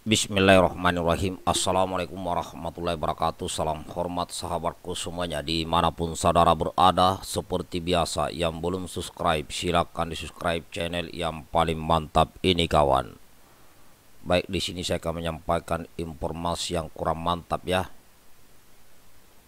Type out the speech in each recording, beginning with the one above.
Bismillahirrahmanirrahim Assalamualaikum warahmatullahi wabarakatuh Salam hormat sahabatku semuanya Dimanapun saudara berada Seperti biasa yang belum subscribe Silahkan di subscribe channel yang paling mantap ini kawan Baik di sini saya akan menyampaikan informasi yang kurang mantap ya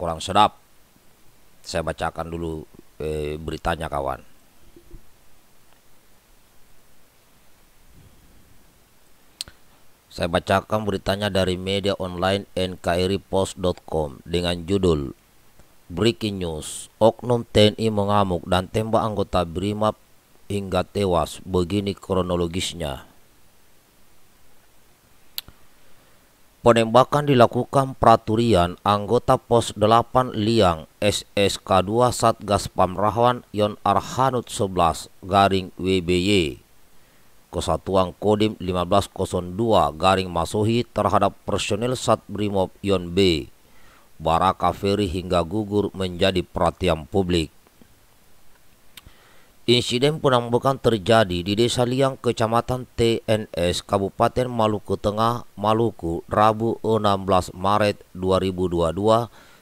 Kurang sedap Saya bacakan dulu eh, beritanya kawan Saya bacakan beritanya dari media online nkripost.com dengan judul Breaking News, Oknum TNI mengamuk dan tembak anggota BRIMOB hingga tewas, begini kronologisnya. Penembakan dilakukan Praturian anggota pos 8 Liang SSK 2 Satgas Pamrahwan Yon Arhanut 11 garing WBY Kesatuan Kodim 1502 Garing Masuhi terhadap personil Sat Brimob Yon B. Baraka Ferry hingga gugur menjadi perhatian publik. Insiden penambukan terjadi di Desa Liang, Kecamatan TNS, Kabupaten Maluku Tengah, Maluku, Rabu 16 Maret 2022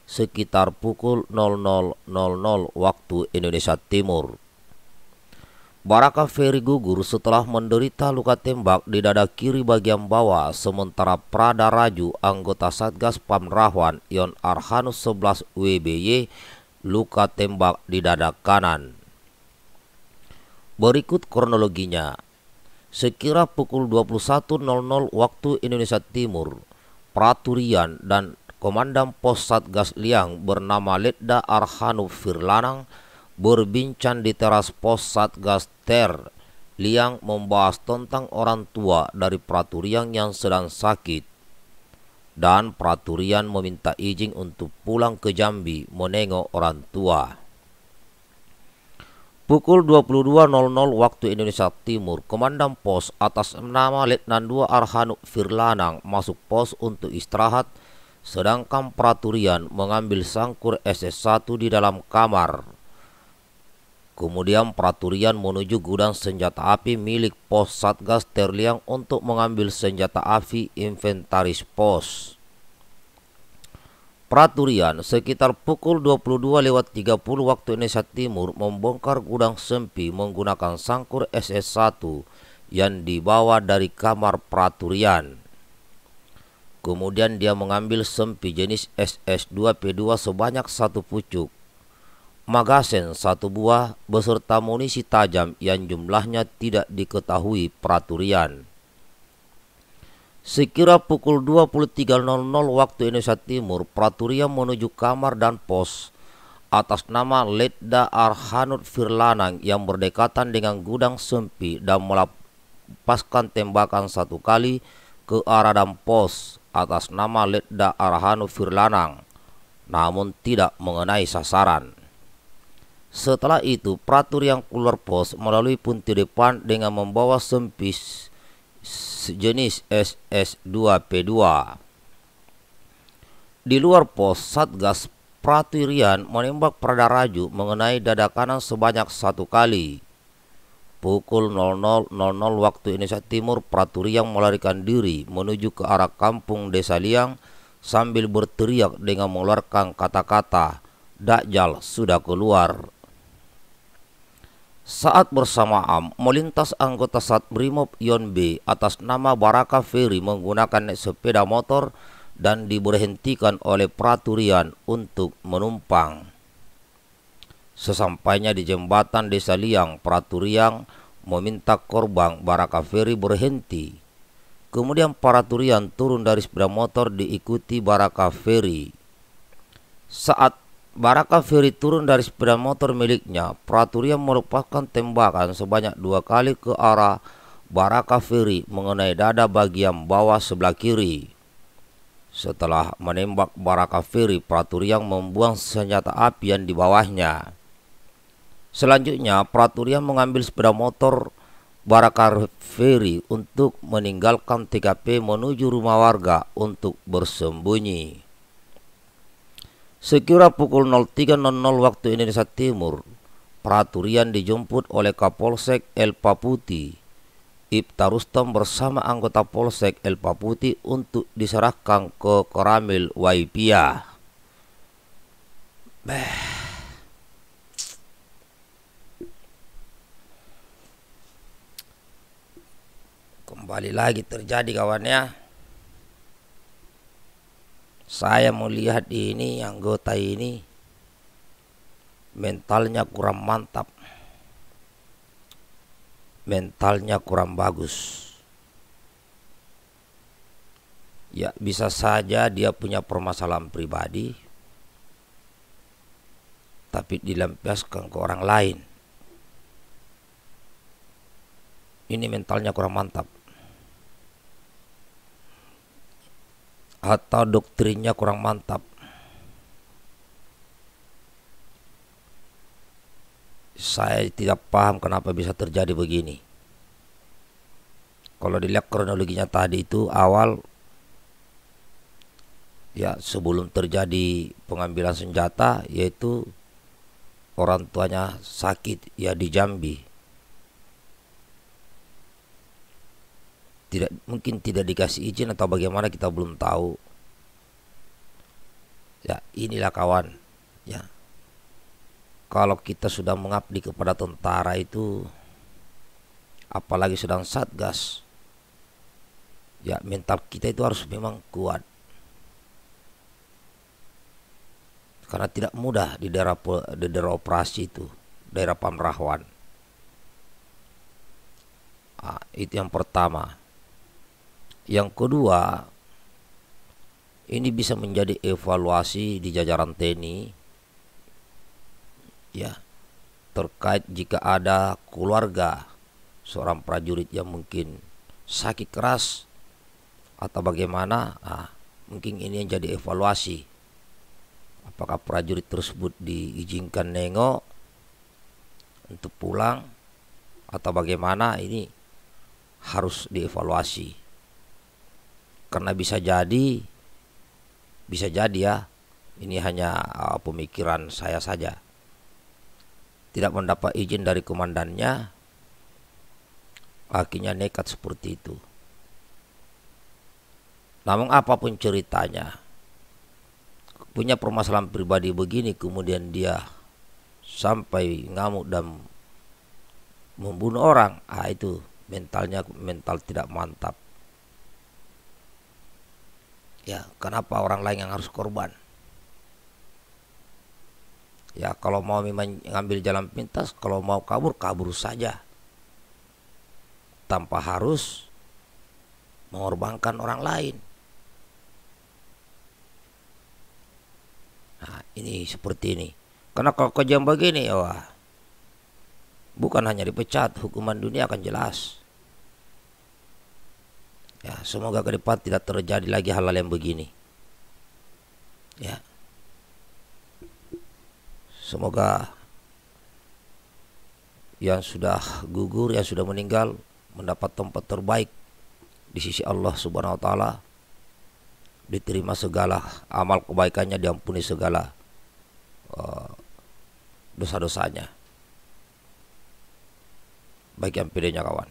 sekitar pukul 00.00 waktu Indonesia Timur. Baraka Ferry gugur setelah menderita luka tembak di dada kiri bagian bawah sementara Prada Raju anggota Satgas Pamrahwan Yon Arhanus 11 WBY luka tembak di dada kanan. Berikut kronologinya. Sekira pukul 21.00 waktu Indonesia Timur, Praturian dan Komandan Pos Satgas Liang bernama Letda Arhanu Firlanang berbincang di teras pos Satgas Ter, Liang membahas tentang orang tua dari praturian yang sedang sakit. Dan Praturian meminta izin untuk pulang ke Jambi menengok orang tua. Pukul 22.00 waktu Indonesia Timur, Komandan Pos atas nama Letnan 2 Arhanuk Firlanang masuk pos untuk istirahat, sedangkan Praturian mengambil sangkur SS1 di dalam kamar. Kemudian Praturian menuju gudang senjata api milik pos Satgas Terliang untuk mengambil senjata api inventaris pos. Praturian sekitar pukul 22.30 waktu Indonesia Timur membongkar gudang sempi menggunakan sangkur SS1 yang dibawa dari kamar Praturian. Kemudian dia mengambil sempi jenis SS2P2 sebanyak satu pucuk magasin satu buah beserta munisi tajam yang jumlahnya tidak diketahui peraturian. Sekira pukul 23.00 waktu Indonesia Timur, Praturia menuju kamar dan pos atas nama Letda Arhanud Firlanang yang berdekatan dengan gudang sempi dan melepaskan tembakan satu kali ke arah dan pos atas nama Letda Arhanud Firlanang, namun tidak mengenai sasaran. Setelah itu, pratur yang keluar pos melalui punti depan dengan membawa sempis jenis SS2P2. Di luar pos, Satgas praturian menembak perada Raju mengenai dada kanan sebanyak satu kali. Pukul 00.00 .00 waktu Indonesia Timur, yang melarikan diri menuju ke arah kampung Desa Liang sambil berteriak dengan mengeluarkan kata-kata, Dajjal sudah keluar. Saat bersamaan, melintas anggota Sat Brimob Yon B atas nama Baraka Ferry menggunakan sepeda motor dan diberhentikan oleh Praturian untuk menumpang. Sesampainya di jembatan Desa Liang, Praturian meminta korban Baraka Ferry berhenti. Kemudian Praturian turun dari sepeda motor diikuti Baraka Ferry. Saat Baraka Ferry turun dari sepeda motor miliknya. Praturia merupakan tembakan sebanyak dua kali ke arah Baraka Ferry mengenai dada bagian bawah sebelah kiri. Setelah menembak Baraka Ferry, Praturia membuang senjata api yang di bawahnya. Selanjutnya, Praturia mengambil sepeda motor Baraka Ferry untuk meninggalkan TKP menuju rumah warga untuk bersembunyi. Sekira pukul 03.00 waktu Indonesia Timur, Praturian dijemput oleh Kapolsek El Paputi. Ibta Rustam bersama anggota Polsek El Paputi untuk diserahkan ke Koramil Waipia. Beh. Kembali lagi terjadi kawannya saya mau lihat ini anggota ini mentalnya kurang mantap mentalnya kurang bagus ya bisa saja dia punya permasalahan pribadi tapi dilampiaskan ke orang lain ini mentalnya kurang mantap atau doktrinnya kurang mantap. Saya tidak paham kenapa bisa terjadi begini. Kalau dilihat kronologinya tadi itu awal ya sebelum terjadi pengambilan senjata yaitu orang tuanya sakit ya di Jambi tidak mungkin tidak dikasih izin atau bagaimana kita belum tahu ya inilah kawan ya kalau kita sudah mengabdi kepada tentara itu apalagi sedang satgas ya mental kita itu harus memang kuat karena tidak mudah di daerah di daerah operasi itu daerah pamrahwan nah, itu yang pertama yang kedua, ini bisa menjadi evaluasi di jajaran TNI ya terkait jika ada keluarga seorang prajurit yang mungkin sakit keras atau bagaimana nah, mungkin ini yang jadi evaluasi apakah prajurit tersebut diizinkan nengok untuk pulang atau bagaimana ini harus dievaluasi karena bisa jadi bisa jadi ya ini hanya uh, pemikiran saya saja tidak mendapat izin dari komandannya akhirnya nekat seperti itu namun apapun ceritanya punya permasalahan pribadi begini kemudian dia sampai ngamuk dan membunuh orang ah itu mentalnya mental tidak mantap Ya, kenapa orang lain yang harus korban? Ya, kalau mau mengambil jalan pintas, kalau mau kabur, kabur saja. Tanpa harus mengorbankan orang lain. Nah, ini seperti ini. Karena kalau kejam begini, ya wah, bukan hanya dipecat, hukuman dunia akan jelas. Ya, semoga ke depan tidak terjadi lagi hal-hal yang begini. Ya. Semoga yang sudah gugur, yang sudah meninggal mendapat tempat terbaik di sisi Allah Subhanahu wa taala. Diterima segala amal kebaikannya, diampuni segala uh, dosa-dosanya. Baik yang pilihnya kawan.